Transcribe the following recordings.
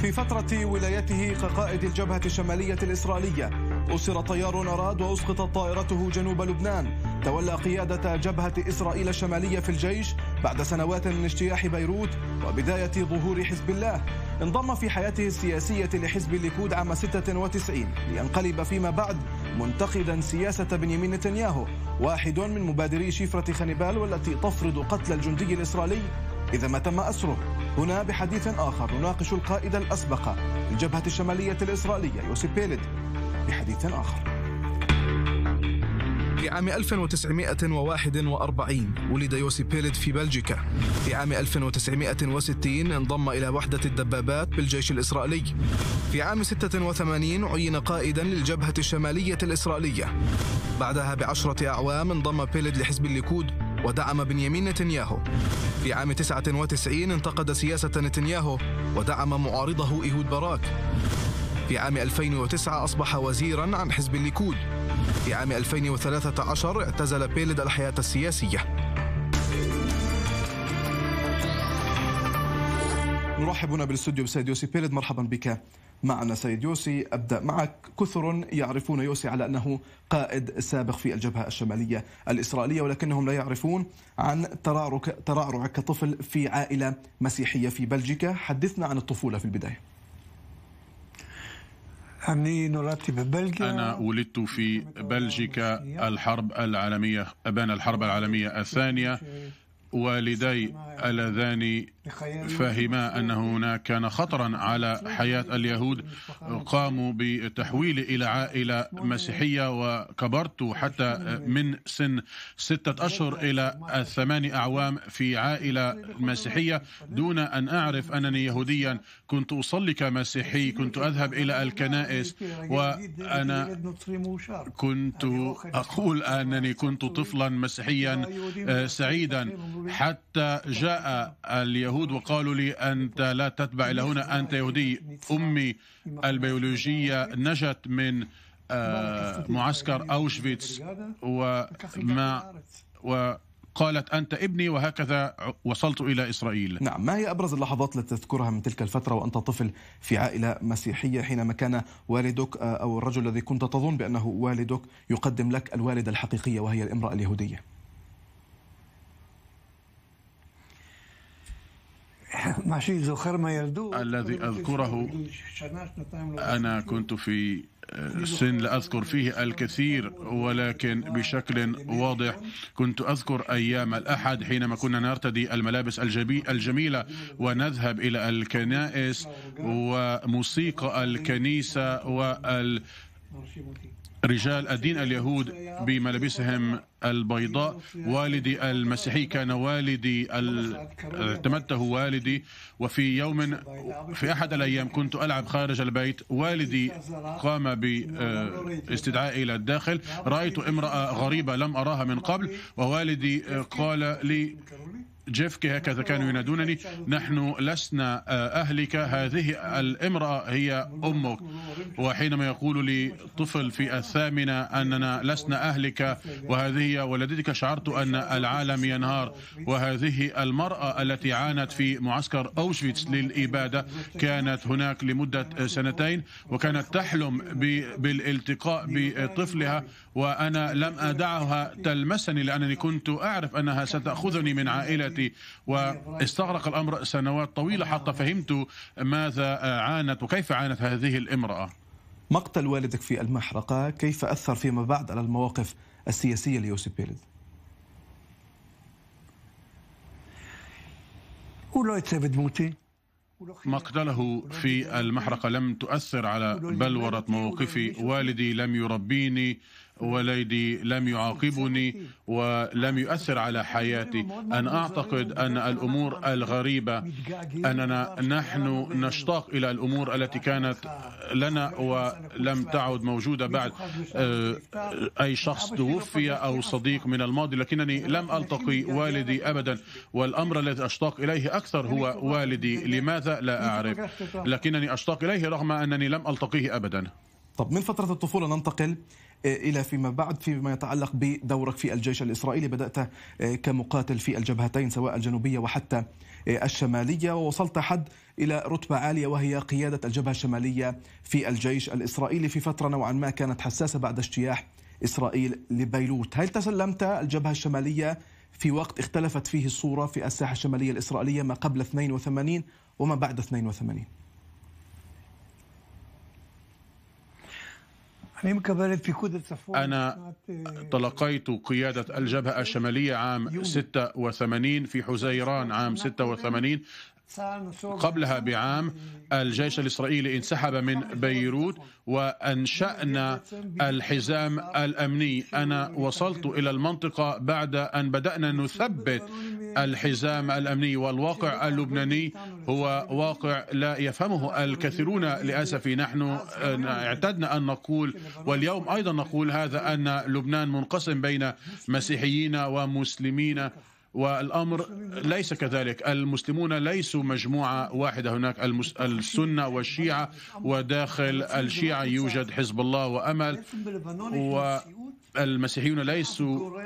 في فترة ولايته كقائد الجبهة الشمالية الإسرائيلية أسر طيار أراد وأسقطت طائرته جنوب لبنان تولى قيادة جبهة إسرائيل الشمالية في الجيش بعد سنوات من اجتياح بيروت وبداية ظهور حزب الله انضم في حياته السياسية لحزب الليكود عام 96 لينقلب فيما بعد منتقدا سياسة بنيامين نتنياهو واحد من مبادري شفرة خنبال والتي تفرض قتل الجندي الإسرائيلي إذا ما تم أسره هنا بحديث آخر نناقش القائد الأسبق للجبهة الشمالية الإسرائيلية يوسيب بيلد بحديث آخر في عام 1941 ولد يوسي بيلد في بلجيكا في عام 1960 انضم إلى وحدة الدبابات بالجيش الإسرائيلي في عام 86 عين قائدا للجبهة الشمالية الإسرائيلية بعدها بعشرة أعوام انضم بيلد لحزب الليكود ودعم بنيامين نتنياهو في عام 99 انتقد سياسة نتنياهو ودعم معارضه إيهود باراك في عام 2009 أصبح وزيرا عن حزب الليكود في عام 2013 اعتزل بيلد الحياة السياسية نرحب هنا بالاستوديو بسيد يوسف بيلد مرحبا بك معنا سيد يوسي أبدأ معك كثر يعرفون يوسي على أنه قائد سابق في الجبهة الشمالية الإسرائيلية ولكنهم لا يعرفون عن ترارك ترعرعك كطفل في عائلة مسيحية في بلجيكا حدثنا عن الطفولة في البداية أنا ولدت في بلجيكا الحرب العالمية أبان الحرب العالمية الثانية والدي اللذان فهما أنه هناك كان خطرا على حياة اليهود قاموا بتحويل إلى عائلة مسيحية وكبرت حتى من سن ستة أشهر إلى ثمان أعوام في عائلة مسيحية دون أن أعرف أنني يهوديا كنت أصلي كمسيحي كنت أذهب إلى الكنائس وأنا كنت أقول أنني كنت طفلا مسيحيا آه، سعيدا حتى جاء اليهود اليهود وقالوا لي أنت لا تتبع إلى هنا أنت يهودي أمي البيولوجية نجت من آه، معسكر أوشفيتس وما وقالت أنت ابني وهكذا وصلت إلى إسرائيل نعم ما هي أبرز اللحظات التي تذكرها من تلك الفترة وأنت طفل في عائلة مسيحية حينما كان والدك آه، أو الرجل الذي كنت تظن بأنه والدك يقدم لك الوالدة الحقيقية وهي الامرأة اليهودية الذي أذكره أنا كنت في آه، سن لا أذكر فيه الكثير ولكن بشكل واضح كنت أذكر أيام الأحد حينما كنا نرتدي الملابس الجميلة ونذهب إلى الكنائس وموسيقى الكنيسة وال رجال الدين اليهود بملابسهم البيضاء والدي المسيحي كان والدي اعتمدته والدي وفي يوم في أحد الأيام كنت ألعب خارج البيت والدي قام باستدعائي إلى الداخل رأيت امرأة غريبة لم أراها من قبل ووالدي قال لي جيفك هكذا كانوا ينادونني نحن لسنا آه، أهلك هذه الامرأة هي أمك وحينما يقول لي طفل في الثامنة أننا لسنا أهلك وهذه ولدتك شعرت أن العالم ينهار وهذه المرأة التي عانت في معسكر أوشفيتس للإبادة كانت هناك لمدة سنتين وكانت تحلم بالالتقاء بطفلها وأنا لم أدعها تلمسني لأنني كنت أعرف أنها ستأخذني من عائلتي واستغرق الأمر سنوات طويلة حتى فهمت ماذا عانت وكيف عانت هذه الامرأة مقتل والدك في المحرقة كيف أثر فيما بعد على المواقف السياسية ليوسف بيلد؟ مقتله في المحرقة لم تؤثر على بلورة موقفي والدي لم يربيني والذي لم يعاقبني ولم يؤثر على حياتي أن أعتقد أن الأمور الغريبة أننا نحن نشتاق إلى الأمور التي كانت لنا ولم تعد موجودة بعد آه، أي شخص توفي أو صديق من الماضي لكنني لم ألتقي والدي أبدا والأمر الذي أشتاق إليه أكثر هو والدي لماذا لا أعرف لكنني أشتاق إليه رغم أنني لم ألتقيه أبدا طب من فترة الطفولة ننتقل إلى فيما بعد فيما يتعلق بدورك في الجيش الإسرائيلي بدأت آه، كمقاتل في الجبهتين سواء الجنوبية وحتى آه، الشمالية ووصلت حد إلى رتبة عالية وهي قيادة الجبهة الشمالية في الجيش الإسرائيلي في فترة نوعا ما كانت حساسة بعد اجتياح إسرائيل لبيروت هل تسلمت الجبهة الشمالية في وقت اختلفت فيه الصورة في الساحة الشمالية الإسرائيلية ما قبل 82 وما بعد 82 أنا تلقيت قيادة الجبهة الشمالية عام 86 في حزيران عام 86 قبلها بعام الجيش الإسرائيلي انسحب من بيروت وأنشأنا الحزام الأمني أنا وصلت إلى المنطقة بعد أن بدأنا نثبت الحزام الأمني والواقع اللبناني هو واقع لا يفهمه الكثيرون للأسف نحن اعتدنا أن نقول واليوم أيضا نقول هذا أن لبنان منقسم بين مسيحيين ومسلمين والامر ليس كذلك المسلمون ليسوا مجموعه واحده هناك المس... السنه والشيعه وداخل الشيعه يوجد حزب الله وامل والمسيحيون ليسوا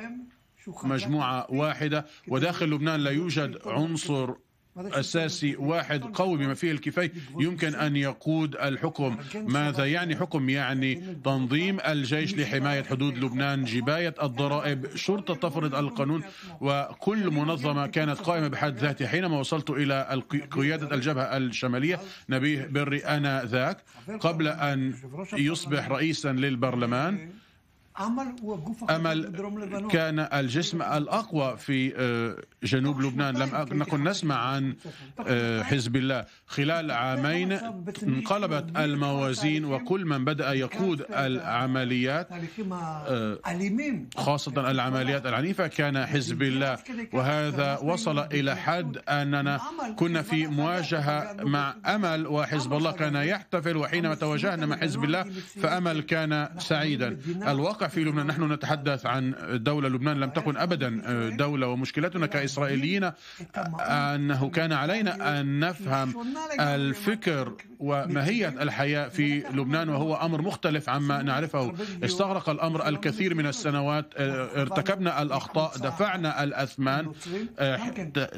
مجموعه واحده وداخل لبنان لا يوجد عنصر أساسي واحد قوي بما فيه الكفاية يمكن أن يقود الحكم ماذا يعني حكم يعني تنظيم الجيش لحماية حدود لبنان جباية الضرائب شرطة تفرض القانون وكل منظمة كانت قائمة بحد ذاتها حينما وصلت إلى قيادة الجبهة الشمالية نبيه بري أنا ذاك قبل أن يصبح رئيسا للبرلمان أمل كان الجسم الأقوى في آه، جنوب لبنان لم نكن نسمع عن آه، حزب الله خلال عامين انقلبت الموازين وكل من بدأ يقود العمليات آه، خاصة العمليات العنيفة كان حزب الله وهذا وصل إلى حد أننا كنا في مواجهة مع أمل وحزب الله كان يحتفل وحينما تواجهنا مع حزب الله فأمل كان سعيدا الواقع في لبنان نحن نتحدث عن دولة لبنان لم تكن أبدا آه، دولة ومشكلتنا كإسرائيليين آه، أنه كان علينا أن نفهم الفكر وماهية الحياة في لبنان وهو أمر مختلف عما نعرفه استغرق الأمر الكثير من السنوات آه، ارتكبنا الأخطاء دفعنا الأثمان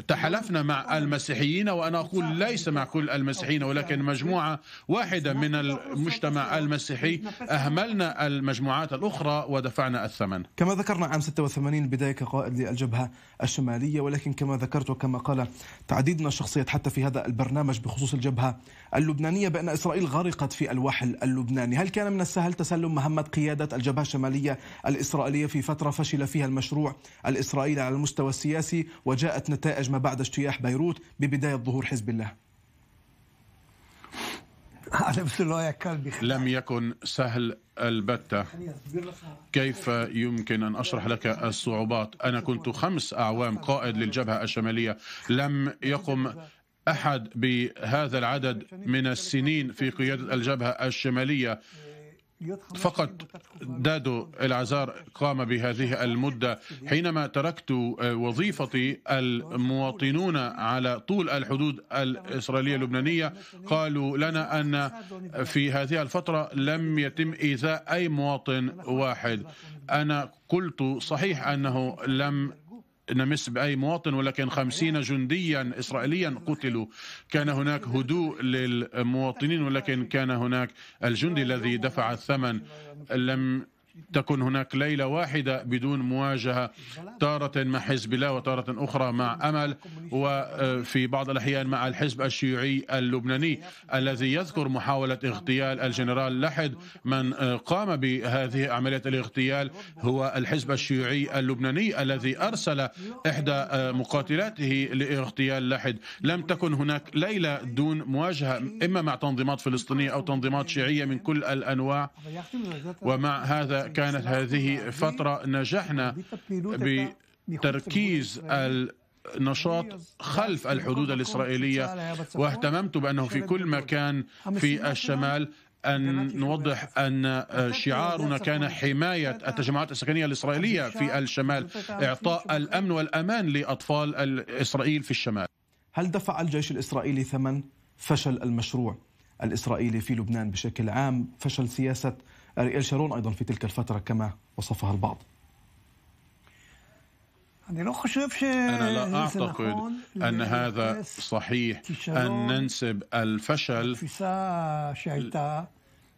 تحالفنا مع المسيحيين وأنا أقول ليس مع كل المسيحيين ولكن مجموعة واحدة من المجتمع المسيحي أهملنا المجموعات الأخرى ودفعنا الثمن كما ذكرنا عام 86 بداية كقائد للجبهة الشمالية ولكن كما ذكرت وكما قال تعديدنا الشخصية حتى في هذا البرنامج بخصوص الجبهة اللبنانية بأن إسرائيل غرقت في الوحل اللبناني هل كان من السهل تسلم مهمة قيادة الجبهة الشمالية الإسرائيلية في فترة فشل فيها المشروع الإسرائيلي على المستوى السياسي وجاءت نتائج ما بعد اجتياح بيروت ببداية ظهور حزب الله لم يكن سهل البتة كيف يمكن أن أشرح لك الصعوبات أنا كنت خمس أعوام قائد للجبهة الشمالية لم يقم أحد بهذا العدد من السنين في قيادة الجبهة الشمالية فقط دادو العزار قام بهذه المدة حينما تركت آه، وظيفتي المواطنون على طول الحدود الإسرائيلية اللبنانية قالوا لنا أن في هذه الفترة لم يتم إيذاء أي مواطن واحد أنا قلت صحيح أنه لم نمس بأي مواطن ولكن خمسين جنديا إسرائيليا قتلوا كان هناك هدوء للمواطنين ولكن كان هناك الجندي الذي دفع الثمن لم تكن هناك ليلة واحدة بدون مواجهة تارة مع حزب الله وتارة أخرى مع أمل وفي بعض الأحيان مع الحزب الشيوعي اللبناني الذي يذكر محاولة اغتيال الجنرال لحد من آه، قام بهذه عملية الاغتيال هو الحزب الشيوعي اللبناني الذي أرسل إحدى آه، مقاتلاته لاغتيال لحد لم تكن هناك ليلة دون مواجهة إما مع تنظيمات فلسطينية أو تنظيمات شيعية من كل الأنواع ومع هذا كانت هذه فترة نجحنا بتركيز نشاط خلف الحدود الإسرائيلية واهتممت بأنه في كل مكان في الشمال أن نوضح أن شعارنا كان حماية التجمعات السكنية الإسرائيلية في الشمال إعطاء الأمن والأمان لأطفال إسرائيل في الشمال هل دفع الجيش الإسرائيلي ثمن فشل المشروع الإسرائيلي في لبنان بشكل عام فشل سياسة اريال شارون أيضا في تلك الفترة كما وصفها البعض أنا لا أعتقد أن هذا صحيح أن ننسب الفشل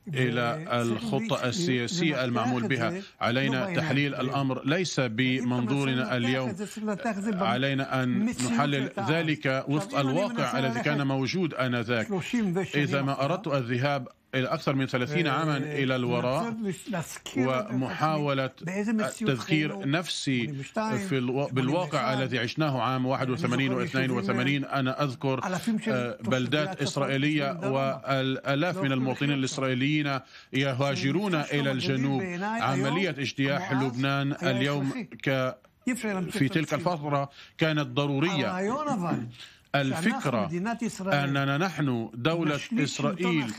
الى الخطه السياسيه المعمول بها علينا تحليل الامر ليس طيب، بمنظورنا اليوم علينا ان نحلل ذلك وفق طيب، يعني الواقع الذي كان موجود انذاك اذا ما اردت الذهاب إلى أكثر من 30 إيه، عاما إيه، إلى إيه، الوراء ومحاولة تذكير نفسي في الو... بالواقع الذي عشناه عام 81 و 82 أنا أذكر آه، بلدات إسرائيلية والآلاف من المواطنين الإسرائيليين يهاجرون إلى الجنوب أيوه، عملية اجتياح لبنان أيوه، اليوم ك في تلك الفترة كانت ضرورية آه، الفكرة أننا نحن دولة إسرائيل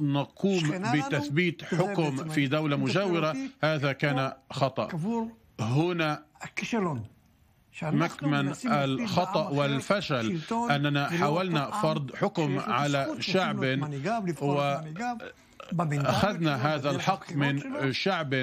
نقوم بتثبيت حكم في دولة مجاورة هذا كان خطأ هنا مكمن الخطأ والفشل أننا حاولنا فرض حكم على شعب و أخذنا هذا الحق من شعب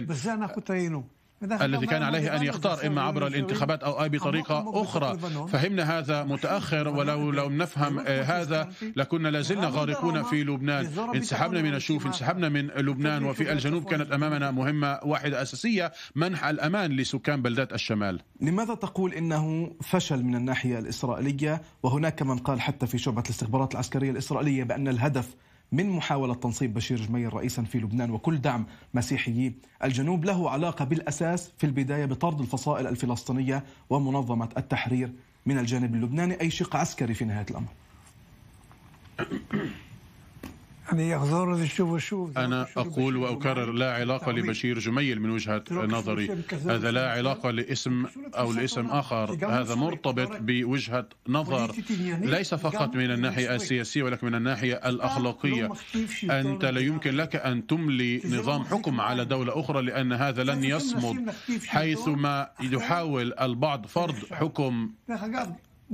الذي كان عليه أن يختار إما عبر الانتخابات أو أي بطريقة أخرى فهمنا هذا متأخر ولو لم نفهم آه، هذا لكنا لازلنا غارقون في لبنان انسحبنا من الشوف انسحبنا من لبنان وفي الجنوب كانت أمامنا مهمة واحدة أساسية منح الأمان لسكان بلدات الشمال لماذا تقول إنه فشل من الناحية الإسرائيلية وهناك من قال حتى في شعبة الاستخبارات العسكرية الإسرائيلية بأن الهدف من محاولة تنصيب بشير جميل رئيسا في لبنان وكل دعم مسيحيي الجنوب له علاقة بالأساس في البداية بطرد الفصائل الفلسطينية ومنظمة التحرير من الجانب اللبناني أي شق عسكري في نهاية الأمر يعني أنا أقول وأكرر لا يعني علاقة لبشير جميل من وجهة نظري هذا لا علاقة لاسم أو لاسم آخر هذا مرتبط بوجهة نظر يعني ليس فقط من الناحية السياسية ولكن من الناحية الأخلاقية أنت لا يمكن لك أن تملي نظام حكم على دولة أخرى لأن هذا لن يصمد حيثما يحاول البعض فرض حكم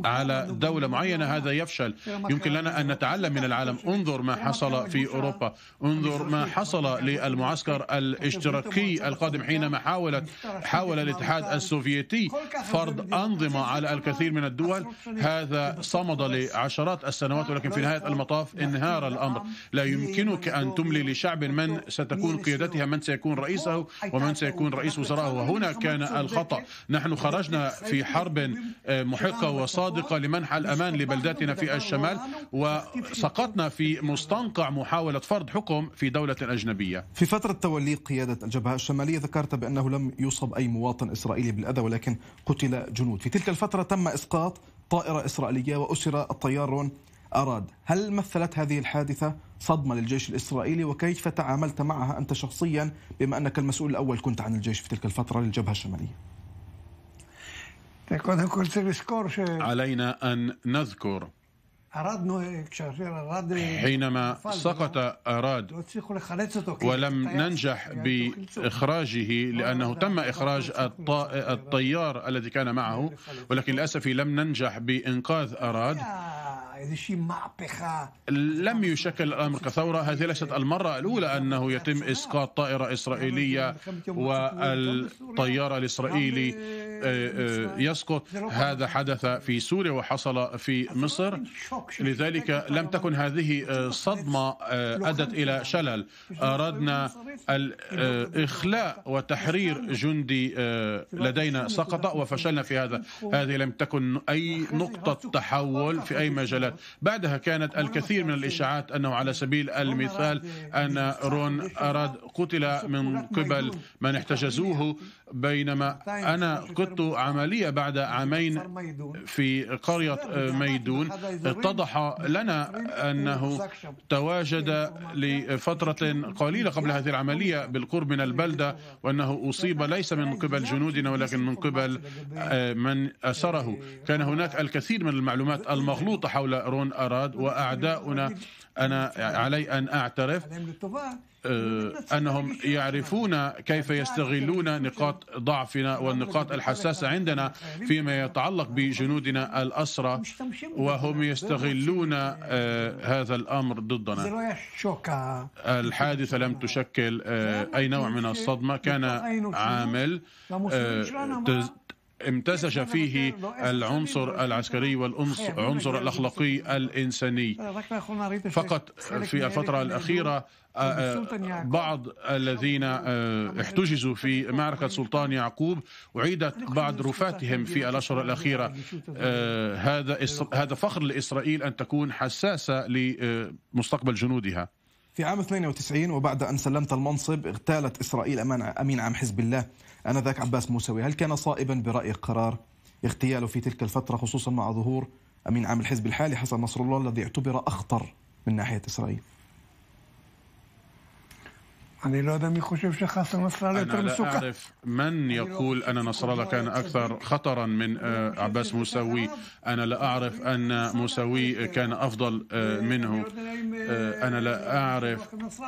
على دولة معينة هذا يفشل يمكن لنا أن نتعلم من العالم انظر ما حصل في أوروبا انظر ما حصل للمعسكر الاشتراكي القادم حينما حاولت حاول الاتحاد السوفيتي فرض أنظمة على الكثير من الدول هذا صمد لعشرات السنوات ولكن في نهاية المطاف انهار الأمر لا يمكنك أن تملي لشعب من ستكون قيادتها من سيكون رئيسه ومن سيكون رئيس وزرائه وهنا كان الخطأ نحن خرجنا في حرب محقة وصار صادقة لمنح الأمان لبلداتنا في الشمال وسقطنا في مستنقع محاولة فرض حكم في دولة أجنبية في فترة تولي قيادة الجبهة الشمالية ذكرت بأنه لم يصب أي مواطن إسرائيلي بالأذى ولكن قتل جنود في تلك الفترة تم إسقاط طائرة إسرائيلية وأسر الطيار أراد هل مثلت هذه الحادثة صدمة للجيش الإسرائيلي وكيف تعاملت معها أنت شخصيا بما أنك المسؤول الأول كنت عن الجيش في تلك الفترة للجبهة الشمالية علينا أن نذكر حينما سقط نعم. أراد ولم ننجح يعني بإخراجه لأنه تم إخراج الطيار الذي كان معه ولكن للأسف لم ننجح بإنقاذ أراد لم يشكل الأمر كثورة هذه ليست المرة الأولى أنه يتم إسقاط طائرة إسرائيلية والطيار الإسرائيلي يسقط هذا حدث في سوريا وحصل في مصر لذلك لم تكن هذه آه، صدمة آه، أدت إلى شلل آه، أردنا الإخلاء وتحرير جندي لدينا سقط وفشلنا في هذا هذه لم تكن أي نقطة تحول في أي مجالات بعدها كانت الكثير من الإشاعات أنه على سبيل المثال أن رون أراد قتل من قبل من احتجزوه بينما أنا قدت عملية بعد عامين في قرية ميدون اتضح لنا أنه تواجد لفترة قليلة قبل هذه العملية بالقرب من البلدة وأنه أصيب ليس من قبل جنودنا ولكن من قبل آه، من أسره كان هناك الكثير من المعلومات المغلوطة حول رون أراد وأعداؤنا أنا علي أن أعترف آه، أنهم يعرفون كيف يستغلون نقاط ضعفنا والنقاط الحساسة عندنا فيما يتعلق بجنودنا الأسرى وهم يستغلون آه، هذا الأمر ضدنا الحادثة لم تشكل آه، أي نوع من الصدمة كان عامل امتزج فيه العنصر العسكري والعنصر الأخلاقي الإنساني فقط في الفترة الأخيرة آه، آه، بعض الذين آه، احتجزوا في معركة سلطان يعقوب أعيدت بعض رفاتهم في الأشهر الأخيرة هذا هذا فخر لإسرائيل أن تكون حساسة لمستقبل جنودها في عام 92 وبعد أن سلمت المنصب اغتالت إسرائيل أمان أمين عام حزب الله آنذاك عباس موسوي هل كان صائبا برأيك قرار اغتياله في تلك الفترة خصوصا مع ظهور أمين عام الحزب الحالي حسن نصر الله الذي اعتبر أخطر من ناحية إسرائيل אני לא יודע מי חושב שחסן נסראללה יותר מסוכן. אני לא אערף من يقول أن نصر الله كان أكثر خطرا من عباس موسوي أنا لا أعرف أن موسوي كان أفضل منه أنا لا أعرف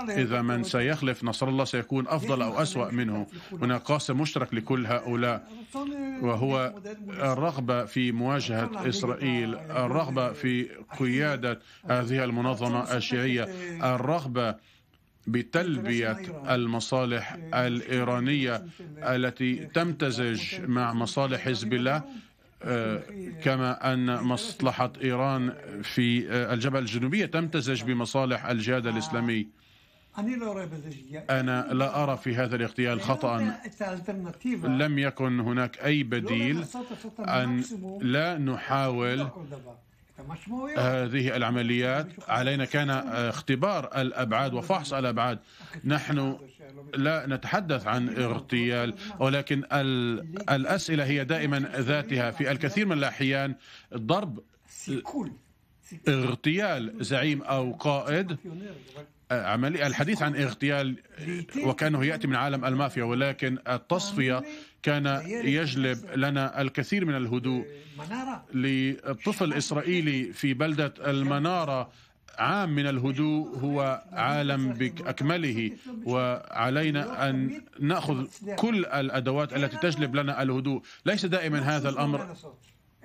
إذا من سيخلف نصر الله سيكون أفضل أو أسوأ منه هناك قاسم مشترك لكل هؤلاء وهو الرغبة في مواجهة إسرائيل الرغبة في قيادة هذه المنظمة الشيعية الرغبة بتلبية المصالح الإيرانية التي تمتزج مع مصالح حزب الله آه، كما أن مصلحة إيران في آه، الجبهة الجنوبية تمتزج بمصالح الجهاد الإسلامي أنا لا أرى في هذا الاغتيال خطأ لم يكن هناك أي بديل أن لا نحاول هذه العمليات علينا كان اختبار الابعاد وفحص الابعاد نحن لا نتحدث عن اغتيال ولكن الاسئله هي دائما ذاتها في الكثير من الاحيان ضرب اغتيال زعيم او قائد عملي الحديث عن اغتيال وكانه ياتي من عالم المافيا ولكن التصفيه كان يجلب لنا الكثير من الهدوء لطفل إسرائيلي في بلدة المنارة عام من الهدوء هو عالم بأكمله وعلينا أن نأخذ كل الأدوات التي تجلب لنا الهدوء ليس دائما هذا الأمر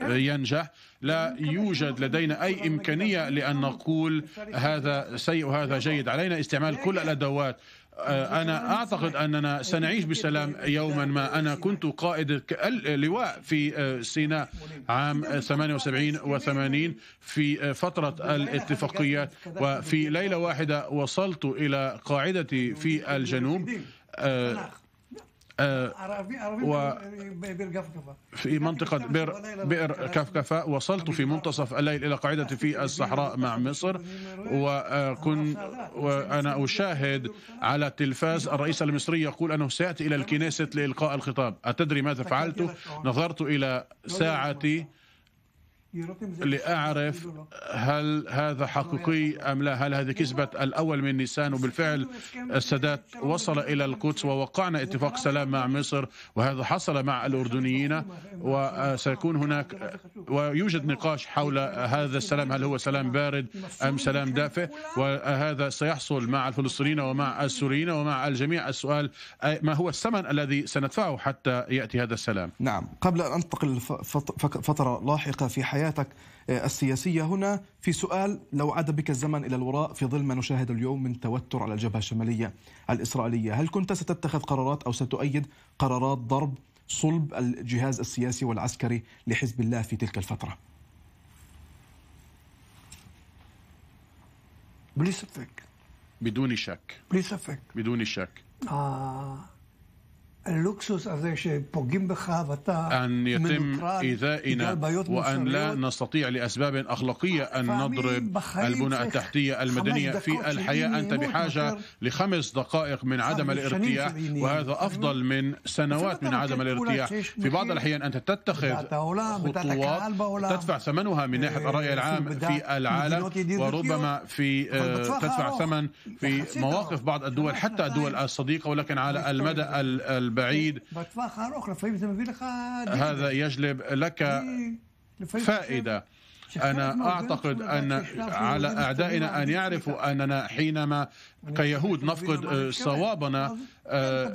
ينجح لا يوجد لدينا أي إمكانية لأن نقول هذا سيء وهذا جيد علينا استعمال كل الأدوات آه، أنا أعتقد أننا سنعيش بسلام يوما ما أنا كنت قائد اللواء في آه، سيناء عام 78 و 80 في آه، فترة الاتفاقيات وفي ليلة واحدة وصلت إلى قاعدتي في الجنوب و في يعني منطقة بئر بئر كفكفة وصلت في منتصف الليل إلى قاعدتي في الصحراء مع مصر وكن وأنا أشاهد على التلفاز الرئيس المصري يقول أنه سيأتي إلى الكنيسة لإلقاء الخطاب أتدري ماذا فعلت نظرت إلى ساعتي لأعرف هل هذا حقيقي أم لا هل هذه كذبة الأول من نيسان وبالفعل السادات وصل إلى القدس ووقعنا اتفاق سلام مع مصر وهذا حصل مع الأردنيين وسيكون هناك ويوجد نقاش حول هذا السلام هل هو سلام بارد أم سلام دافئ وهذا سيحصل مع الفلسطينيين ومع السوريين ومع الجميع السؤال ما هو الثمن الذي سندفعه حتى يأتي هذا السلام نعم قبل أن أنتقل فترة لاحقة في حياة حياتك آه، السياسية هنا في سؤال لو عاد بك الزمن إلى الوراء في ظل ما نشاهد اليوم من توتر على الجبهة الشمالية الإسرائيلية هل كنت ستتخذ قرارات أو ستؤيد قرارات ضرب صلب الجهاز السياسي والعسكري لحزب الله في تلك الفترة بلا شك بدون شك بلا بدون شك آه أن يتم إيذائنا وأن لا نستطيع لأسباب أخلاقية أن نضرب البنى التحتية المدنية في الحياة أنت بحاجة لخمس دقائق من عدم الارتياح وهذا أفضل من سنوات من عدم الارتياح في بعض الأحيان أنت تتخذ خطوات تدفع ثمنها من ناحية الرأي العام في العالم وربما في آه، تدفع ثمن في مواقف بعض الدول حتى الدول الصديقة ولكن على المدى البعيد إيه، هذا يجلب لك إيه، فائدة أنا أعتقد أن على أعدائنا أن يعرفوا أننا حينما كيهود نفقد صوابنا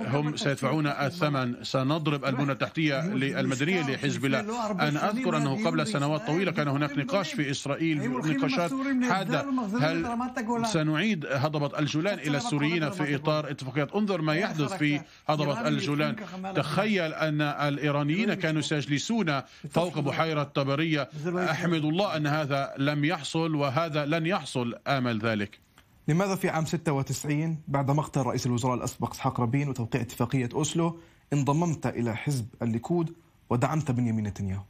هم سيدفعون الثمن سنضرب البنى التحتية للمدنية لحزب الله أنا أذكر أنه قبل سنوات طويلة كان هناك نقاش في إسرائيل نقاشات حادة هل سنعيد هضبة الجولان إلى السوريين في إطار اتفاقيات انظر ما يحدث في هضبة الجولان تخيل أن الإيرانيين كانوا سيجلسون فوق بحيرة طبرية أحمد الله أن هذا لم يحصل وهذا لن يحصل آمل ذلك لماذا في عام 96 بعد مقتل رئيس الوزراء الأسبق إسحاق رابين وتوقيع اتفاقية أوسلو انضممت إلى حزب الليكود ودعمت بنيامين نتنياهو؟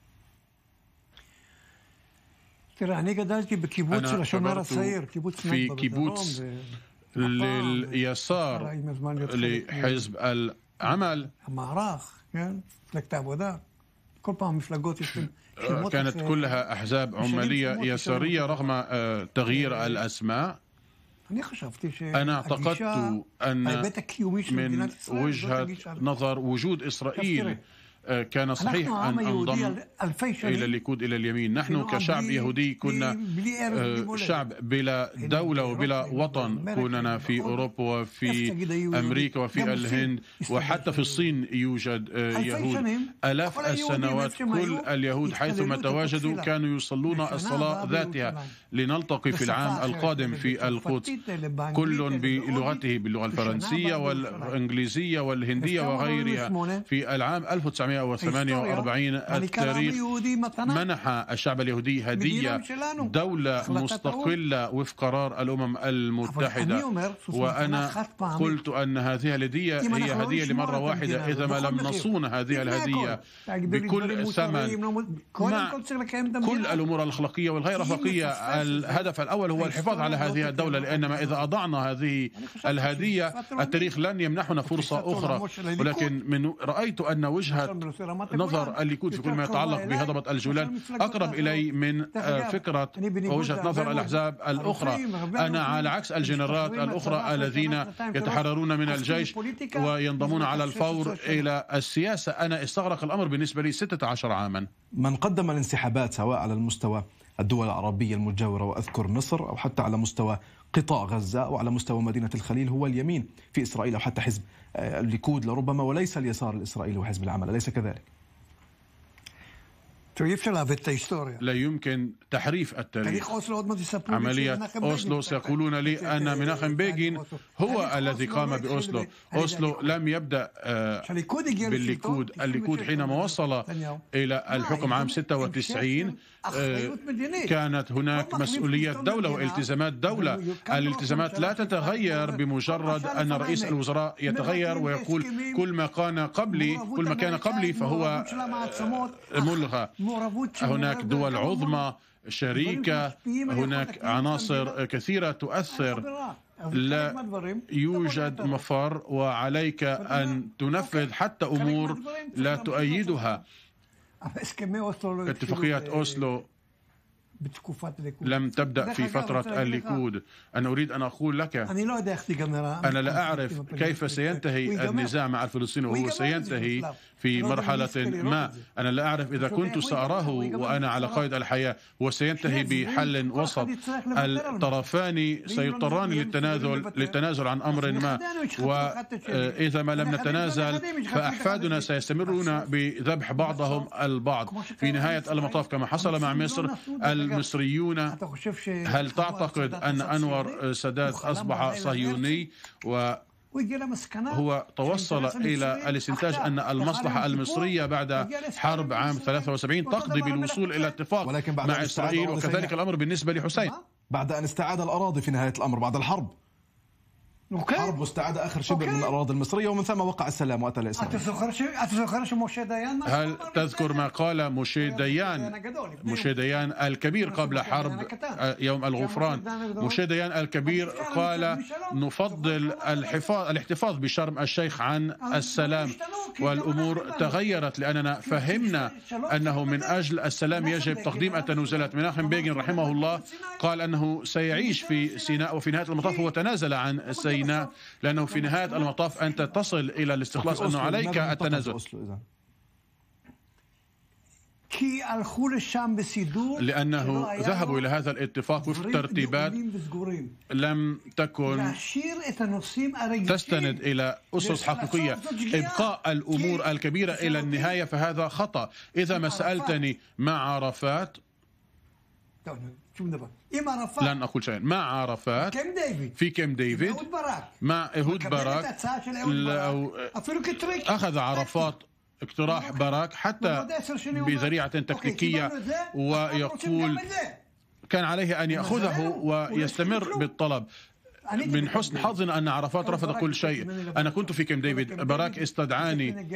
ترى هنيك دالتي بكيبوتس عشان نرى سير كيبوتس في كيبوتس لليسار لحزب العمل معراخ كانت كلها أحزاب عمالية يسارية رغم آه، تغيير إيه. الأسماء أنا خشفتي شيء أنا اعتقدت أن من وجهة نظر وجود إسرائيل آه، كان صحيح أن أنضم إلى الليكود إلى اليمين نحن نعم، كشعب يهودي كنا آه، شعب بلا دولة وبلا وطن كوننا في أوروبا وفي أمريكا وفي الهند وحتى في الصين يوجد آه، يهود ألاف السنوات كل اليهود حيثما تواجدوا كانوا يصلون نعم، الصلاة نعم، ذاتها لنلتقي في العام القادم في القدس كل بلغته باللغة الفرنسية والإنجليزية والهندية وغيرها في العام 1900 1948 يعني التاريخ منح الشعب اليهودي هدية دولة مستقلة وفق قرار الأمم المتحدة وأنا قلت أن هذه الهدية هي هدية لمرة واحدة إذا ما لم نصون هذه إيه الهدية بكل ثمن مع كل الأمور الأخلاقية والغير إيه، أخلاقية الهدف الأول هو إيه، الحفاظ على هذه الدولة لأنما إذا أضعنا هذه الهدية التاريخ لن يمنحنا فرصة أخرى ولكن من رأيت أن وجهة نظر يعني الليكود في كل ما يتعلق بهضبة الجولان أقرب إلي من آه، فكرة يعني وجهة نظر الأحزاب الأخرى أنا على عكس يعني الجنرات الأخرى الذين يتحررون من الجيش وينضمون على الفور إلى السياسة أنا استغرق الأمر بالنسبة لي 16 عاما من قدم الانسحابات سواء على المستوى الدول العربية المجاورة وأذكر مصر أو حتى على مستوى قطاع غزة أو على مستوى مدينة الخليل هو اليمين في إسرائيل أو حتى حزب الليكود آه، لربما وليس اليسار الإسرائيلي وحزب العمل أليس كذلك؟ لا يمكن تحريف التاريخ عملية أوسلو سيقولون لي أن مناخم بيغين هو الذي قام بأوسلو أوسلو لم يبدأ آه، بالليكود الليكود حينما وصل إلى الحكم عام 96 آه، كانت هناك مسؤولية دولة والتزامات دولة الالتزامات لا تتغير بمجرد أن رئيس الوزراء يتغير ويقول كل ما كان قبلي كل ما كان قبلي فهو ملغى هناك دول عظمى شريكه هناك عناصر كثيره تؤثر لا يوجد مفر وعليك ان تنفذ حتى امور لا تؤيدها اتفاقيه اوسلو لم تبدأ في فترة الليكود أنا أريد أن أقول لك أنا لا أعرف كيف سينتهي النزاع مع الفلسطيني وهو سينتهي في مرحلة ما أنا لا أعرف إذا كنت سأراه وأنا على قيد الحياة وسينتهي بحل وسط الطرفان سيضطران للتنازل للتنازل عن أمر ما وإذا ما لم نتنازل فأحفادنا سيستمرون بذبح بعضهم البعض في نهاية المطاف كما حصل مع مصر المصريون هل تعتقد أن أنور سادات أصبح صهيوني و هو توصل إلى الاستنتاج أن المصلحة المصرية بعد حرب عام 73 تقضي بالوصول إلى اتفاق مع إسرائيل وكذلك الأمر بالنسبة لحسين بعد أن استعاد الأراضي في نهاية الأمر بعد الحرب أوكي. حرب مستعدة آخر شبر من الأراضي المصرية ومن ثم وقع السلام وأتى الإسلام أتذكرش موشي ديان هل تذكر ما قال موشي ديان موشي ديان الكبير قبل حرب يوم الغفران موشي ديان الكبير قال نفضل الحفاظ الاحتفاظ بشرم الشيخ عن السلام والأمور تغيرت لأننا فهمنا أنه من أجل السلام يجب تقديم التنازلات مناخم بيجن رحمه الله قال أنه سيعيش في سيناء وفي نهاية المطاف هو تنازل عن السيناء. علينا لأنه في نهاية المطاف أنت تصل إلى الاستخلاص أنه عليك التنازل لأنه ذهبوا إلى هذا الاتفاق وفق ترتيبات لم تكن إيه؟ تستند إلى أسس حقيقية إبقاء الأمور الكبيرة إلى النهاية فهذا خطأ إذا ما سألتني مع عرفات شو اما إيه لن اقول شيئا مع عرفات كيم ديفيد في كيم ديفيد مع باراك مع اهود باراك اخذ عرفات اقتراح باراك حتى بذريعه تكتيكيه ويقول كان عليه ان ياخذه ويستمر بالطلب من حسن حظنا أن عرفات رفض كل شيء أنا كنت في كيم ديفيد باراك استدعاني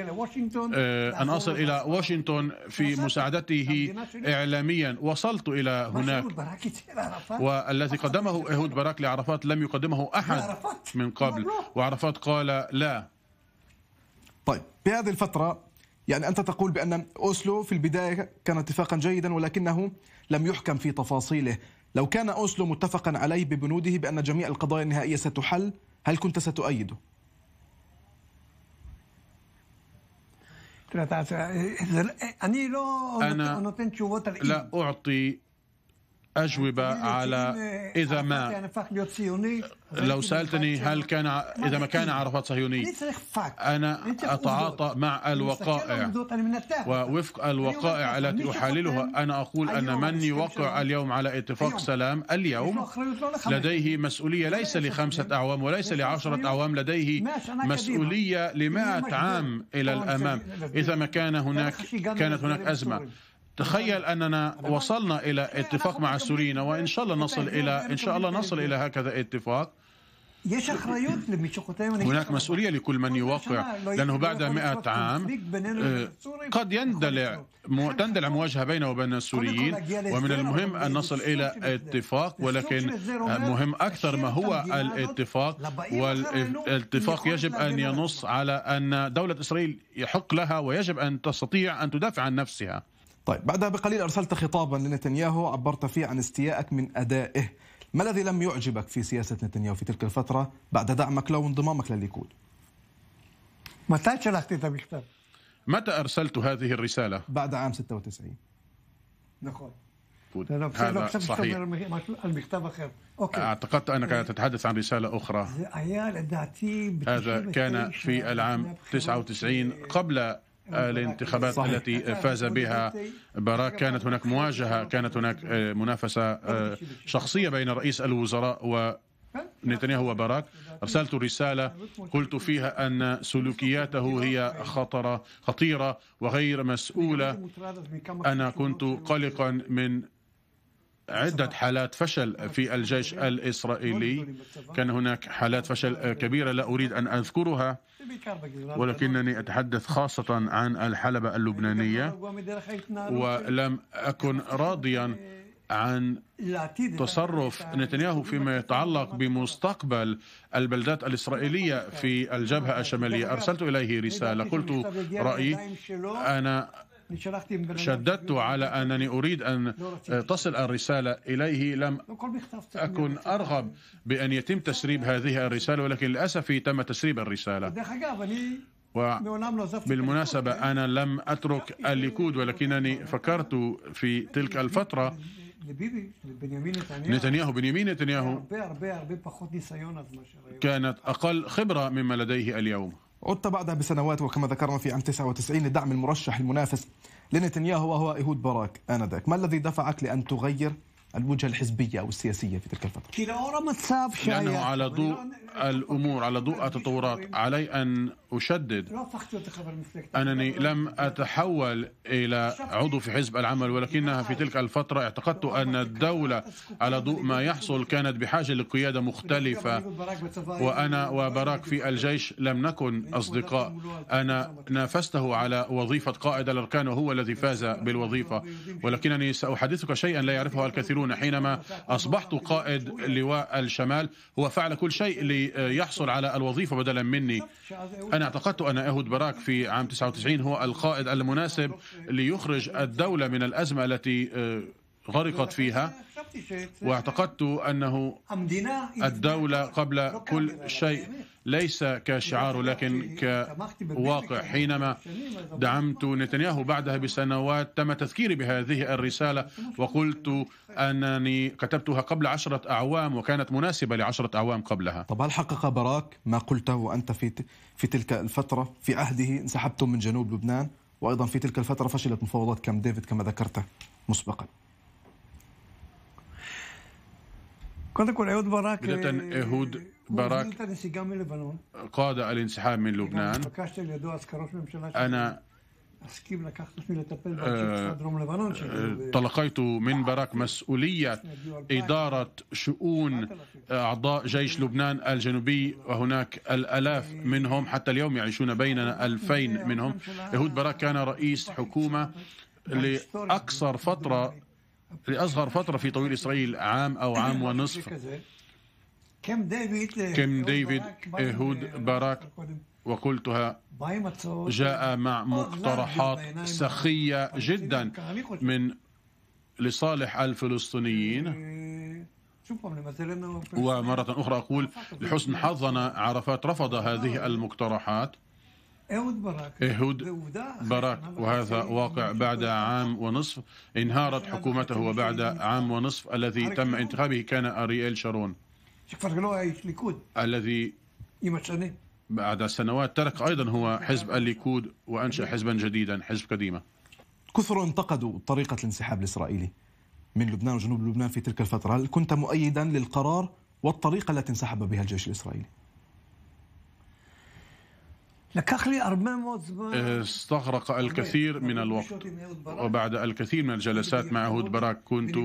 آه، أن أصل إلى واشنطن في مساعدته إعلاميا وصلت إلى هناك والذي قدمه إهود باراك لعرفات لم يقدمه أحد من قبل وعرفات قال لا طيب بهذه الفترة يعني أنت تقول بأن أوسلو في البداية كان اتفاقا جيدا ولكنه لم يحكم في تفاصيله لو كان أوسلو متفقا عليه ببنوده بأن جميع القضايا النهائية ستحل هل كنت ستؤيده؟ أنا لا أعطي أجوبة على إذا ما لو سألتني هل كان إذا ما كان عرفات صهيوني أنا أتعاطى مع الوقائع ووفق أيوة، الوقائع التي أحللها أنا أيوة، أقول أن من يوقع أيوة. اليوم على اتفاق سلام اليوم لديه مسؤولية ليس لخمسة أعوام وليس لعشرة أعوام لديه مسؤولية لمائة عام إلى الأمام إذا ما كان هناك كانت هناك أزمة تخيل أننا وصلنا إلى اتفاق مع السوريين وإن شاء الله نصل إلى إن شاء الله نصل إلى هكذا اتفاق هناك مسؤولية لكل من يوقع لأنه بعد مئة عام آه، قد يندلع تندلع مواجهة بينه وبين السوريين ومن المهم أن نصل إلى اتفاق ولكن آه، مهم أكثر ما هو الاتفاق والاتفاق يجب أن ينص على أن دولة إسرائيل يحق لها ويجب أن تستطيع أن تدافع عن نفسها طيب بعدها بقليل أرسلت خطابا لنتنياهو عبرت فيه عن استيائك من أدائه ما الذي لم يعجبك في سياسة نتنياهو في تلك الفترة بعد دعمك له وانضمامك للليكود؟ متى شلحت هذا الكتاب؟ متى أرسلت هذه الرسالة؟ بعد عام 96 نقول هذا صحيح أوكي. اعتقدت انك إيه. تتحدث عن رساله اخرى هذا كان في العام 99 قبل الانتخابات صحيح. التي فاز بها باراك كانت هناك مواجهه كانت هناك آه، منافسه آه، شخصيه بين رئيس الوزراء و نتنياهو وباراك أرسلت رسالة قلت فيها أن سلوكياته هي خطرة خطيرة وغير مسؤولة أنا كنت قلقا من عدة حالات فشل في الجيش الإسرائيلي كان هناك حالات فشل آه، كبيرة لا أريد أن أذكرها ولكنني أتحدث خاصة عن الحلبة اللبنانية ولم أكن راضيا عن تصرف نتنياهو فيما يتعلق بمستقبل البلدات الإسرائيلية في الجبهة الشمالية أرسلت إليه رسالة قلت رأيي أنا شددت على أنني أريد أن تصل الرسالة إليه لم أكن أرغب بأن يتم تسريب هذه الرسالة ولكن للأسف تم تسريب الرسالة بالمناسبه أنا لم أترك الليكود ولكنني فكرت في تلك الفترة نتنياهو بنيامين نتنياهو كانت أقل خبرة مما لديه اليوم عدت بعدها بسنوات وكما ذكرنا في عام 99 لدعم المرشح المنافس لنتنياهو وهو إيهود باراك آنذاك ما الذي دفعك لأن تغير الوجهه الحزبيه او السياسيه في تلك الفتره؟ لانه على ضوء الامور على ضوء التطورات علي ان اشدد انني لم اتحول الى عضو في حزب العمل ولكنها في تلك الفتره اعتقدت ان الدوله على ضوء ما يحصل كانت بحاجه لقياده مختلفه وانا وبراك في الجيش لم نكن اصدقاء انا نافسته على وظيفه قائد الاركان وهو الذي فاز بالوظيفه ولكنني ساحدثك شيئا لا يعرفه الكثيرون يقولون حينما أصبحت قائد لواء الشمال هو فعل كل شيء ليحصل على الوظيفة بدلا مني أنا اعتقدت أن أهود باراك في عام 99 هو القائد المناسب ليخرج الدولة من الأزمة التي آه، غرقت فيها واعتقدت أنه الدولة قبل كل شيء ليس كشعار لكن كواقع حينما دعمت نتنياهو بعدها بسنوات تم تذكيري بهذه الرسالة وقلت أنني كتبتها قبل عشرة أعوام وكانت مناسبة لعشرة أعوام قبلها طب هل حقق باراك ما قلته وأنت في, في تلك الفترة في عهده انسحبتم من جنوب لبنان وأيضا في تلك الفترة فشلت مفاوضات كام ديفيد كما ذكرت مسبقا קודם כל, אהוד ברק... بداية אהוד ברק قاد الانسحاب من لبنان أنا تلقيت من باراك مسؤولية إدارة شؤون أعضاء جيش لبنان الجنوبي وهناك الألاف منهم حتى اليوم يعيشون بيننا ألفين منهم يهود باراك كان رئيس حكومة لأكثر فترة لأصغر فترة في طويل إسرائيل عام أو عام ونصف كم ديفيد كم ديفيد إيهود إيه، باراك وقلتها جاء مع مقترحات سخية جدا من لصالح الفلسطينيين إيه، ومرة أخرى أقول لحسن حظنا عرفات رفض هذه المقترحات إيهود براك وهذا واقع بعد عام ونصف انهارت حكومته وبعد عام ونصف الذي تم انتخابه كان أرييل شارون الذي بعد سنوات ترك أيضا هو حزب الليكود وأنشأ حزبا جديدا حزب قديمة كثر انتقدوا طريقة الانسحاب الإسرائيلي من لبنان وجنوب لبنان في تلك الفترة هل كنت مؤيدا للقرار والطريقة التي انسحب بها الجيش الإسرائيلي إيه، استغرق الكثير من الوقت وبعد الكثير من الجلسات مع هود براك كنت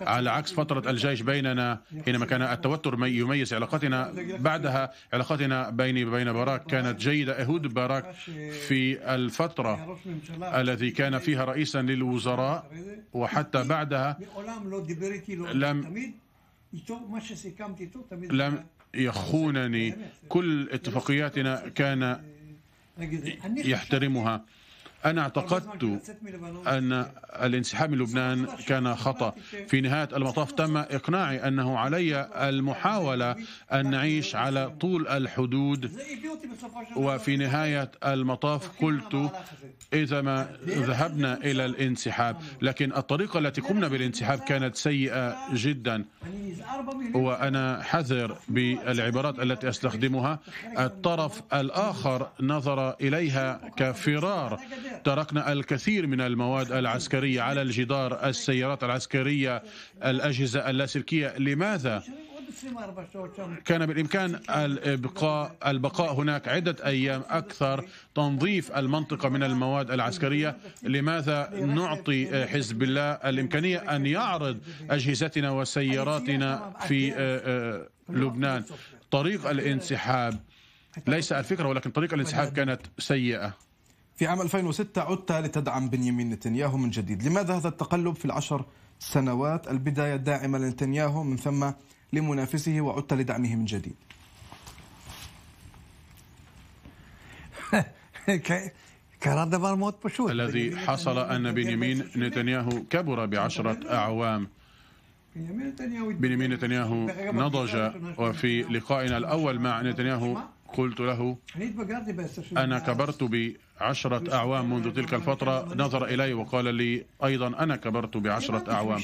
على عكس فترة الجيش بيننا حينما كان التوتر يميز علاقتنا بعدها علاقتنا بيني وبين باراك كانت جيدة هود باراك في الفترة التي كان فيها رئيسا للوزراء وحتى إيه، بعدها إيه، لم لم يخونني كل اتفاقياتنا كان يحترمها أنا اعتقدت أن الانسحاب من لبنان كان خطأ في نهاية المطاف تم إقناعي أنه علي المحاولة أن نعيش على طول الحدود وفي نهاية المطاف قلت إذا ما ذهبنا إلى الانسحاب لكن الطريقة التي قمنا بالانسحاب كانت سيئة جدا وأنا حذر بالعبارات التي أستخدمها الطرف الآخر نظر إليها كفرار تركنا الكثير من المواد العسكرية على الجدار السيارات العسكرية الأجهزة اللاسلكية لماذا؟ كان بالإمكان البقاء, البقاء هناك عدة أيام أكثر تنظيف المنطقة من المواد العسكرية لماذا نعطي حزب الله الإمكانية أن يعرض أجهزتنا وسياراتنا في آه، آه، لبنان طريق الانسحاب ليس الفكرة ولكن طريق الانسحاب كانت سيئة في عام 2006 عدت لتدعم بنيامين نتنياهو من جديد لماذا هذا التقلب في العشر سنوات البداية داعمة لنتنياهو من ثم لمنافسه وعدت لدعمه من جديد الذي حصل أن بنيامين نتنياهو كبر بعشرة أعوام بنيامين نتنياهو نضج وفي لقائنا الأول مع نتنياهو قلت له أنا كبرت عشرة أعوام منذ يعني تلك الفترة نظر إلي وقال لي أيضا أنا كبرت بعشرة أعوام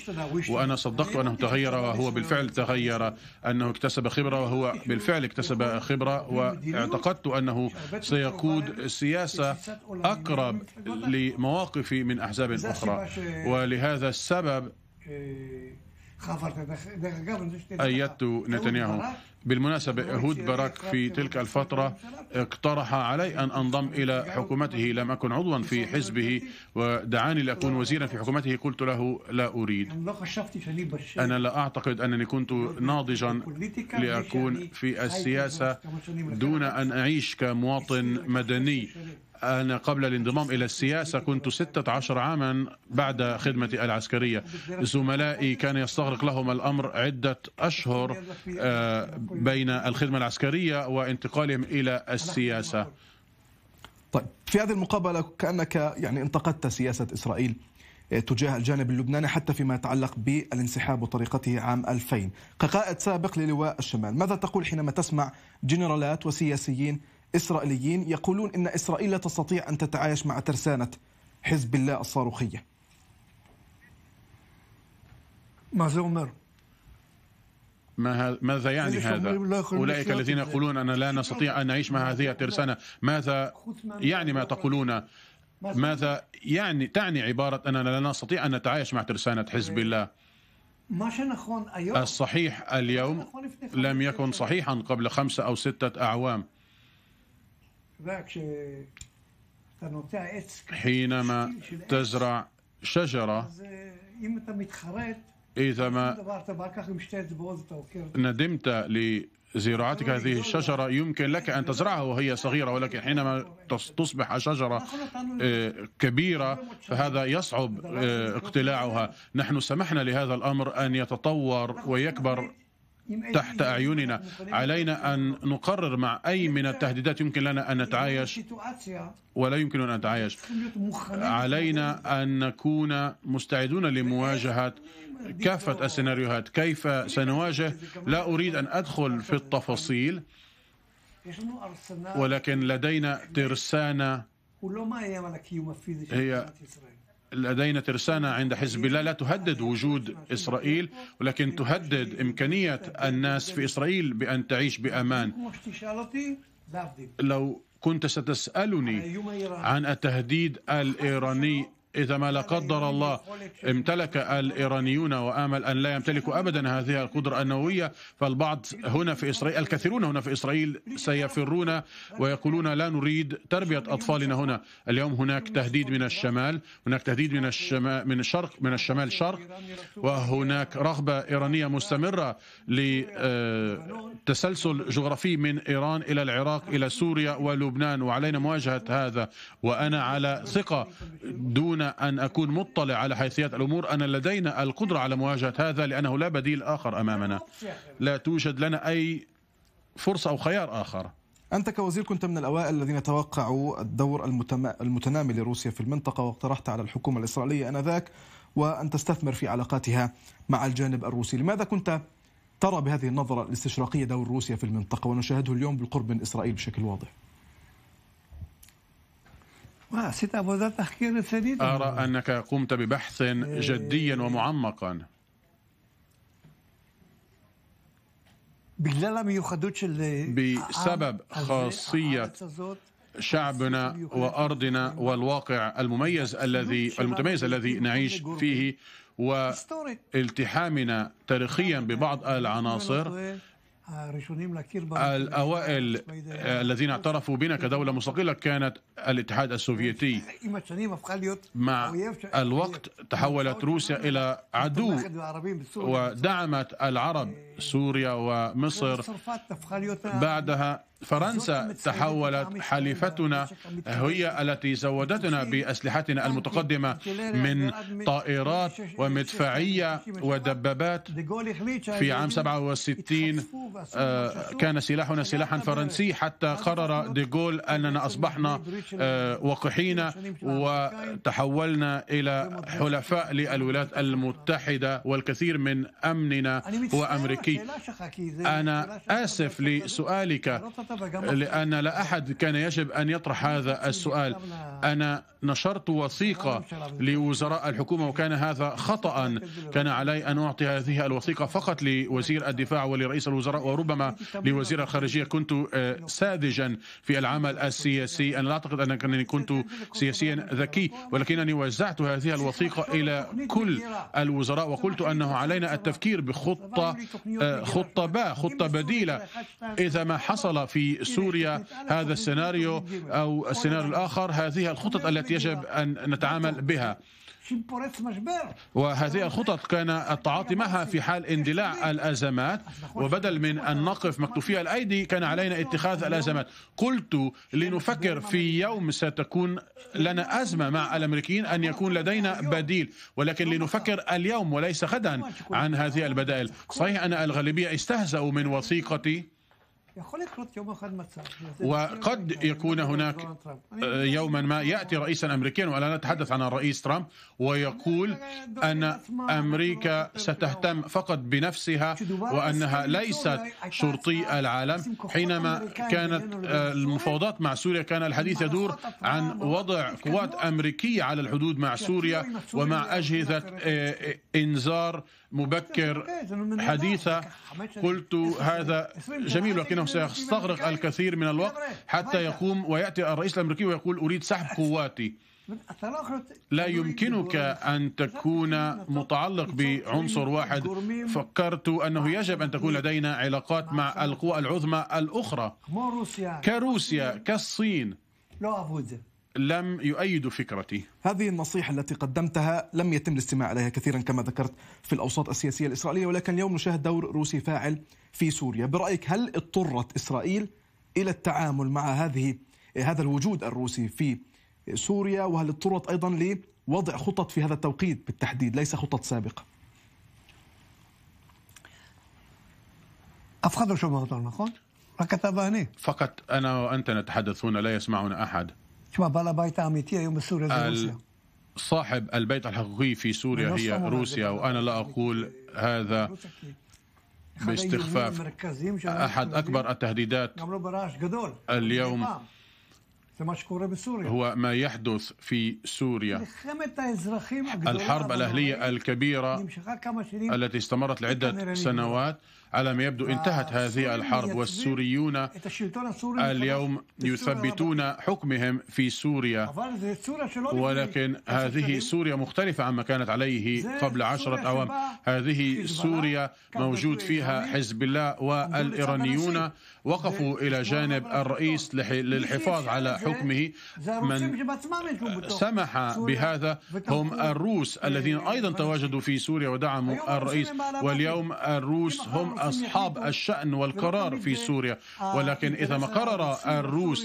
وأنا يعني صدقت أنه تغير وهو بالفعل تغير أنه اكتسب خبرة وهو يعني بالفعل اكتسب خبرة واعتقدت أنه سيقود سياسة أقرب لمواقفي من أحزاب أخرى آه، ولهذا السبب آه، أيدت نتنياهو بالمناسبة هود باراك في تلك الفترة اقترح علي أن أنضم إلى حكومته لم أكن عضوا في حزبه ودعاني لأكون وزيرا في حكومته قلت له لا أريد أنا لا أعتقد أنني كنت ناضجا لأكون في السياسة دون أن أعيش كمواطن مدني أنا قبل الانضمام إلى السياسة كنت 16 عاما بعد خدمتي العسكرية زملائي كان يستغرق لهم الأمر عدة أشهر آه، بين الخدمة العسكرية وانتقالهم إلى السياسة طيب في هذه المقابلة كأنك يعني انتقدت سياسة إسرائيل آه، تجاه الجانب اللبناني حتى فيما يتعلق بالانسحاب وطريقته عام 2000 كقائد سابق للواء الشمال ماذا تقول حينما تسمع جنرالات وسياسيين إسرائيليين يقولون إن إسرائيل لا تستطيع أن تتعايش مع ترسانة حزب الله الصاروخية ماذا أمر؟ ما ماذا يعني هذا؟ اولئك الذين يقولون ان لا نستطيع ان نعيش مع هذه الترسانه، ماذا يعني ما تقولون؟ ماذا يعني تعني عباره اننا لا نستطيع ان نتعايش مع ترسانه حزب الله؟ أيوه. الصحيح اليوم لم يكن صحيحا قبل خمسه او سته اعوام. حينما تزرع شجرة إذا ما ندمت لزراعتك هذه الشجرة يمكن لك أن تزرعها وهي صغيرة ولكن حينما تصبح شجرة آه، كبيرة فهذا يصعب آه، اقتلاعها نحن سمحنا لهذا الأمر أن يتطور ويكبر تحت أعيننا علينا أن نقرر مع أي من التهديدات يمكن لنا أن نتعايش ولا يمكن أن نتعايش علينا أن نكون مستعدون لمواجهة كافة السيناريوهات كيف سنواجه لا أريد أن أدخل في التفاصيل ولكن لدينا ترسانة هي لدينا ترسانة عند حزب الله لا تهدد وجود إسرائيل ولكن تهدد إمكانية الناس في إسرائيل بأن تعيش بأمان لو كنت ستسألني عن التهديد الإيراني إذا ما لا قدر الله امتلك الإيرانيون وآمل أن لا يمتلكوا أبدا هذه القدرة النووية فالبعض هنا في إسرائيل الكثيرون هنا في إسرائيل سيفرون ويقولون لا نريد تربية أطفالنا هنا اليوم هناك تهديد من الشمال هناك تهديد من الشمال من الشرق من الشمال شرق وهناك رغبة إيرانية مستمرة لتسلسل آه، جغرافي من إيران إلى العراق إلى سوريا ولبنان وعلينا مواجهة هذا وأنا على ثقة دون أن أكون مطلع على حيثيات الأمور أنا لدينا القدرة على مواجهة هذا لأنه لا بديل آخر أمامنا لا توجد لنا أي فرصة أو خيار آخر أنت كوزير كنت من الأوائل الذين توقعوا الدور المتنامي لروسيا في المنطقة واقترحت على الحكومة الإسرائيلية آنذاك وأن تستثمر في علاقاتها مع الجانب الروسي لماذا كنت ترى بهذه النظرة الاستشراقية دور روسيا في المنطقة ونشاهده اليوم بالقرب من إسرائيل بشكل واضح أرى أنك قمت ببحث جديا ومعمقا بسبب خاصية شعبنا وأرضنا والواقع المميز الذي المتميز الذي نعيش فيه والتحامنا تاريخيا ببعض العناصر الأوائل الذين اعترفوا بنا كدولة مستقلة كانت الاتحاد السوفيتي مع الوقت تحولت روسيا إلى عدو ودعمت العرب إيه. سوريا ومصر بعدها فرنسا تحولت حليفتنا هي التي زودتنا بأسلحتنا المتقدمة من طائرات ومدفعية ودبابات في عام 67 آه، كان سلاحنا سلاحا فرنسي حتى قرر ديغول أننا أصبحنا آه، وقحين وتحولنا إلى حلفاء للولايات المتحدة والكثير من أمننا هو أمريكي أنا آسف لسؤالك لأن لا أحد كان يجب أن يطرح هذا السؤال أنا نشرت وثيقة آه، لوزراء الحكومة وكان هذا خطأ كان علي أن أعطي هذه الوثيقة فقط لوزير الدفاع ولرئيس الوزراء وربما لوزير الخارجية كنت آه، ساذجا في العمل السياسي أنا لا أعتقد أنني كنت سياسيا ذكي ولكنني وزعت هذه الوثيقة إلى كل الوزراء وقلت أنه علينا التفكير بخطة آه، خطة باء خطة بديلة إذا ما حصل في سوريا هذا السيناريو أو السيناريو الآخر هذه الخطط التي يجب أن نتعامل بها وهذه الخطط كان التعاطي معها في حال اندلاع الأزمات وبدل من أن نقف مكتوفي الأيدي كان علينا اتخاذ الأزمات قلت لنفكر في يوم ستكون لنا أزمة مع الأمريكيين أن يكون لدينا بديل ولكن لنفكر اليوم وليس غدا عن هذه البدائل صحيح أن الغالبية استهزأوا من وثيقتي وقد يكون هناك يوما ما ياتي رئيسا امريكيا ولا نتحدث عن الرئيس ترامب ويقول ان امريكا ستهتم فقط بنفسها وانها ليست شرطي العالم حينما كانت المفاوضات مع سوريا كان الحديث يدور عن وضع قوات امريكيه على الحدود مع سوريا ومع اجهزه انذار مبكر حديثة قلت هذا جميل لكنه سيستغرق الكثير من الوقت حتى يقوم ويأتي الرئيس الأمريكي ويقول أريد سحب قواتي لا يمكنك أن تكون متعلق بعنصر واحد فكرت أنه يجب أن تكون لدينا علاقات مع القوى العظمى الأخرى كروسيا كالصين لم يؤيدوا فكرتي هذه النصيحة التي قدمتها لم يتم الاستماع إليها كثيرا كما ذكرت في الأوساط السياسية الإسرائيلية ولكن اليوم نشاهد دور روسي فاعل في سوريا برأيك هل اضطرت إسرائيل إلى التعامل مع هذه هذا الوجود الروسي في سوريا وهل اضطرت أيضا لوضع خطط في هذا التوقيت بالتحديد ليس خطط سابقة أفقدوا شبهة نقول فقط أنا وأنت نتحدث هنا لا يسمعنا أحد شو بلا بيت عميتية يوم السورية روسيا صاحب البيت الحقيقي في سوريا هي روسيا وأنا لا أقول هذا باستخفاف أحد أكبر التهديدات اليوم هو ما يحدث في سوريا الحرب الأهلية الكبيرة التي استمرت لعدة سنوات على ما يبدو انتهت هذه الحرب والسوريون اليوم يثبتون حكمهم في سوريا ولكن هذه سوريا مختلفة عما كانت عليه قبل عشرة أعوام هذه سوريا موجود فيها حزب الله والإيرانيون وقفوا إلى جانب الرئيس للحفاظ على حكمه من سمح بهذا هم الروس الذين أيضا تواجدوا في سوريا ودعموا الرئيس واليوم الروس هم أصحاب الشأن والقرار في سوريا آه، ولكن إذا ما قرر الروس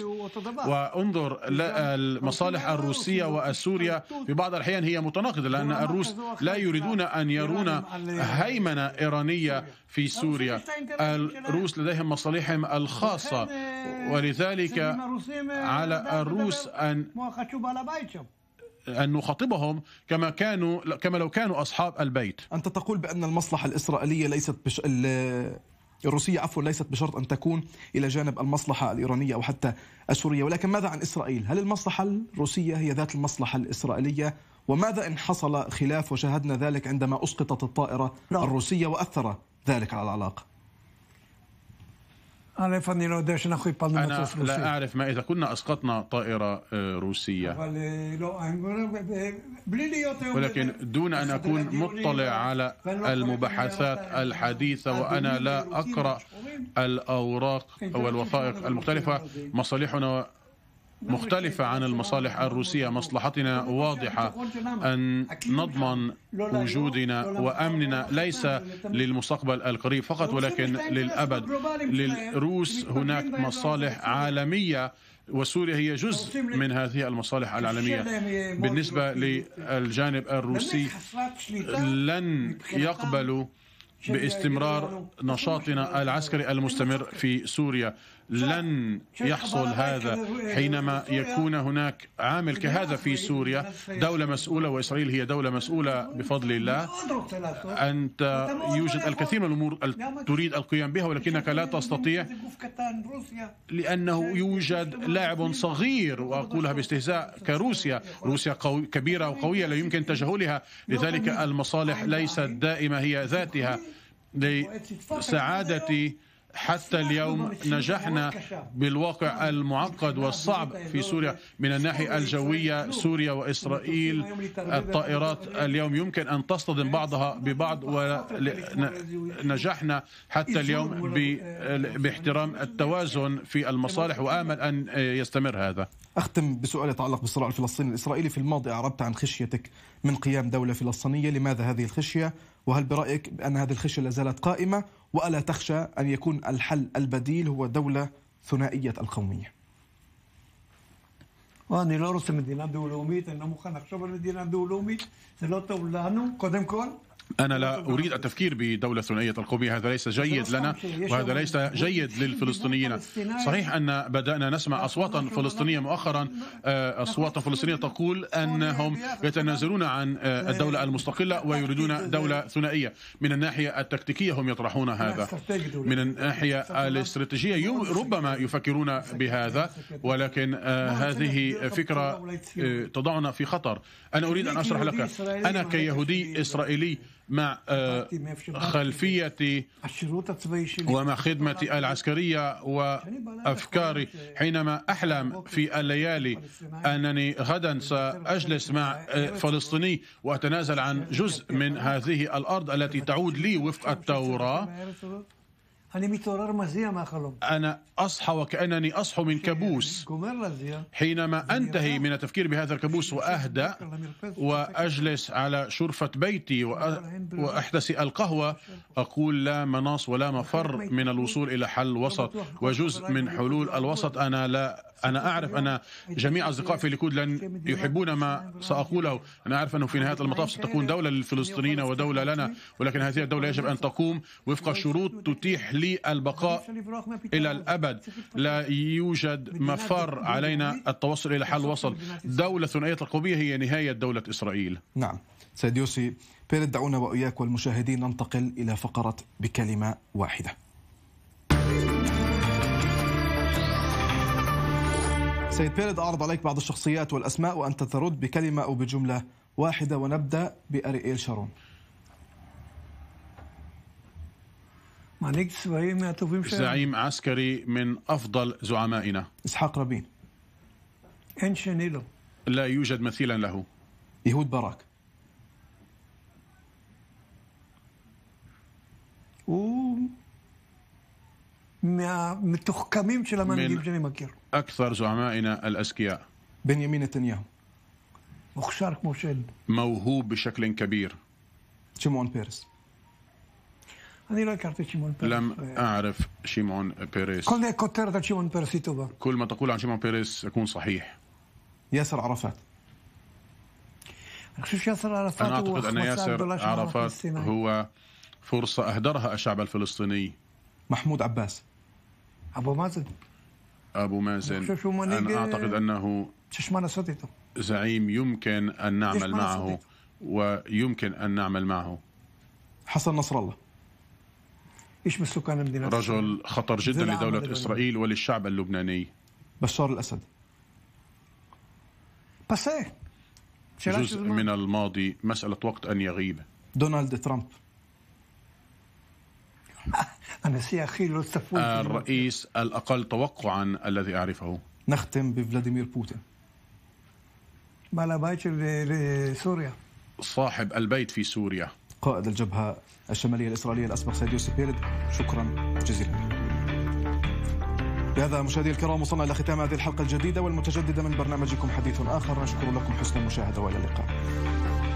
وانظر المصالح الروسية وسوريا في بعض الأحيان هي متناقضة لأن الروس لا يريدون أن يرون هيمنة إيرانية في سوريا الروس لديهم مصالحهم الخاصة آه، ولذلك على آه، الروس أن أن نخاطبهم كما كانوا كما لو كانوا أصحاب البيت أنت تقول بأن المصلحة الإسرائيلية ليست بش... الروسية عفوا ليست بشرط أن تكون إلى جانب المصلحة الإيرانية أو حتى السورية ولكن ماذا عن إسرائيل؟ هل المصلحة الروسية هي ذات المصلحة الإسرائيلية؟ وماذا إن حصل خلاف وشاهدنا ذلك عندما أسقطت الطائرة نعم. الروسية وأثر ذلك على العلاقة؟ أنا فني لو داش نخوي أنا لا أعرف ما إذا كنا أسقطنا طائرة آه، روسية ولكن دون أن أكون مطلع على المباحثات الحديثة وأنا لا أقرأ الأوراق والوثائق المختلفة مصالحنا مختلفة عن المصالح الروسية مصلحتنا واضحة أن نضمن وجودنا وأمننا ليس للمستقبل القريب فقط ولكن للأبد للروس هناك مصالح عالمية وسوريا هي جزء من هذه المصالح العالمية بالنسبة للجانب الروسي لن يقبلوا باستمرار نشاطنا العسكري المستمر في سوريا لن يحصل هذا حينما يكون هناك عامل كهذا في سوريا دولة مسؤولة وإسرائيل هي دولة مسؤولة بفضل الله أنت يوجد الكثير من الأمور تريد القيام بها ولكنك لا تستطيع لأنه يوجد لاعب صغير وأقولها باستهزاء كروسيا روسيا قوي كبيرة وقوية لا يمكن تجاهلها لذلك المصالح ليست دائمة هي ذاتها لسعادة حتى اليوم نجحنا بالواقع المعقد والصعب في سوريا من الناحية الجوية سوريا وإسرائيل الطائرات اليوم يمكن أن تصطدم بعضها ببعض ونجحنا حتى اليوم باحترام التوازن في المصالح وآمل أن يستمر هذا أختم بسؤال يتعلق بالصراع الفلسطيني الإسرائيلي في الماضي أعربت عن خشيتك من قيام دولة فلسطينية لماذا هذه الخشية وهل برأيك أن هذه الخشية لا زالت قائمة والا تخشى ان يكون الحل البديل هو دوله ثنائيه القوميه؟ وانا لا رسم مدينه دولوميه انا مخنخ شوف المدينه الدولوميه لا طول لانه كل أنا لا أريد التفكير بدولة ثنائية القومية هذا ليس جيد لنا وهذا ليس جيد للفلسطينيين صحيح أن بدأنا نسمع أصواتا فلسطينية مؤخرا آه، أصوات فلسطينية تقول أنهم يتنازلون عن آه، الدولة المستقلة ويريدون دولة ثنائية من الناحية التكتيكية هم يطرحون هذا من الناحية الاستراتيجية ربما يفكرون بهذا ولكن آه، هذه فكرة تضعنا في خطر أنا أريد أن أشرح لك أنا كيهودي إسرائيلي مع خلفيتي ومع خدمتي العسكرية وأفكاري حينما أحلم في الليالي أنني غدا سأجلس مع آه، فلسطيني وأتنازل عن جزء من هذه الأرض التي تعود لي وفق التوراة أنا أصحى وكأنني أصحو من يعني كابوس حينما أنتهي من التفكير بهذا الكابوس يعني وأهدأ وأجلس على شرفة بيتي وأحتسي القهوة أقول لا مناص ولا مفر من الوصول إلى حل وسط وجزء من حلول الوسط أنا لا أنا أعرف أن جميع أصدقاء في الليكود لن يحبون ما سأقوله أنا أعرف أنه في نهاية المطاف ستكون دولة للفلسطينيين ودولة لنا ولكن هذه الدولة يجب أن تقوم وفق طيب، شروط تتيح لي البقاء إلى الأبد لا يوجد مفر علينا التوصل إلى حل وسط دولة ثنائية القومية هي نهاية دولة إسرائيل نعم سيد يوسي بيرد دعونا وإياك والمشاهدين ننتقل إلى فقرة بكلمة واحدة سيد بيرد أعرض عليك بعض الشخصيات والأسماء وأنت ترد بكلمة أو بجملة واحدة ونبدأ بأرئيل شارون زعيم عسكري من أفضل زعمائنا إسحاق رابين لا يوجد مثيلا له يهود باراك הוא מהמתוחכמים של המנהיגים שאני מכיר. אכתר זועמאינה אל אסקיה. בנימין נתניהו. מוכשר כמו של. מאוהוב בשקלין כביר. שמעון פרס. אני לא הכרתי את שמעון פרס. لم أعرف שמעון פרס. כל מיני כותרת על שמעון פרס היא טובה. כל מה תקול על שמעון פרס أكون صحيح. יאסר ערפאת. אני חושב שיאסר ערפאת הוא החמצה הגדולה של ערפאת. הוא... فرصة أهدرها الشعب الفلسطيني محمود عباس أبو مازن أبو مازن أنا أعتقد أنه زعيم يمكن أن نعمل معه ويمكن أن نعمل معه حسن نصر الله إيش بسكان المدينة رجل خطر جدا لدولة إسرائيل وللشعب اللبناني بشار الأسد بس إيه؟ جزء من الماضي مسألة وقت أن يغيب دونالد ترامب الرئيس الأقل توقعا الذي أعرفه نختم بفلاديمير بوتين على باكر لسوريا صاحب البيت في سوريا قائد الجبهة الشمالية الإسرائيلية الأسبق سيد يوسف بيرد شكرا جزيلا بهذا مشاهدي الكرام وصلنا إلى ختام هذه الحلقة الجديدة والمتجددة من برنامجكم حديث آخر نشكر لكم حسن المشاهدة وإلى اللقاء